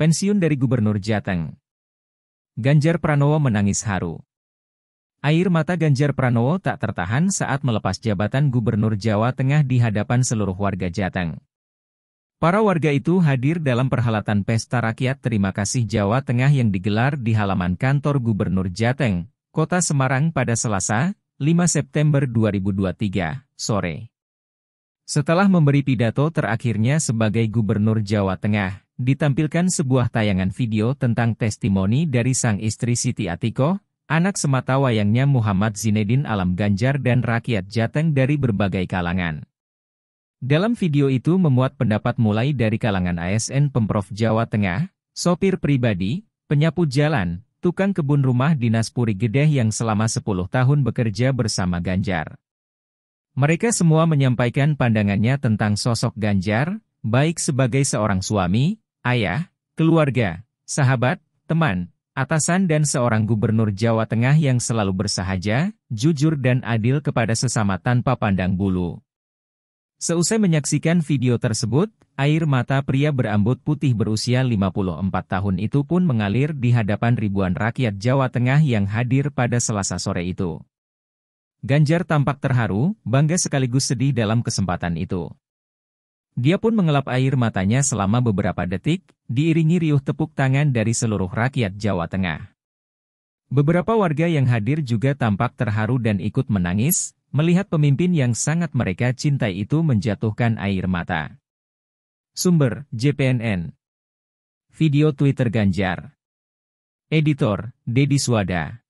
Pensiun dari Gubernur Jateng. Ganjar Pranowo menangis haru. Air mata Ganjar Pranowo tak tertahan saat melepas jabatan Gubernur Jawa Tengah di hadapan seluruh warga Jateng. Para warga itu hadir dalam perhelatan Pesta Rakyat Terima Kasih Jawa Tengah yang digelar di halaman kantor Gubernur Jateng, Kota Semarang pada Selasa, 5 September 2023, sore. Setelah memberi pidato terakhirnya sebagai Gubernur Jawa Tengah, ditampilkan sebuah tayangan video tentang testimoni dari sang istri Siti Atiko, anak semata wayangnya Muhammad Zinedin Alam Ganjar dan rakyat Jateng dari berbagai kalangan. Dalam video itu memuat pendapat mulai dari kalangan ASN Pemprov Jawa Tengah, sopir pribadi, penyapu jalan, tukang kebun rumah dinas Puri Gedeh yang selama 10 tahun bekerja bersama Ganjar. Mereka semua menyampaikan pandangannya tentang sosok Ganjar, baik sebagai seorang suami, ayah, keluarga, sahabat, teman, atasan dan seorang gubernur Jawa Tengah yang selalu bersahaja, jujur dan adil kepada sesama tanpa pandang bulu. Seusai menyaksikan video tersebut, air mata pria berambut putih berusia 54 tahun itu pun mengalir di hadapan ribuan rakyat Jawa Tengah yang hadir pada selasa sore itu. Ganjar tampak terharu, bangga sekaligus sedih dalam kesempatan itu. Dia pun mengelap air matanya selama beberapa detik, diiringi riuh tepuk tangan dari seluruh rakyat Jawa Tengah. Beberapa warga yang hadir juga tampak terharu dan ikut menangis, melihat pemimpin yang sangat mereka cintai itu menjatuhkan air mata. Sumber, JPNN Video Twitter Ganjar Editor, Dedi Swada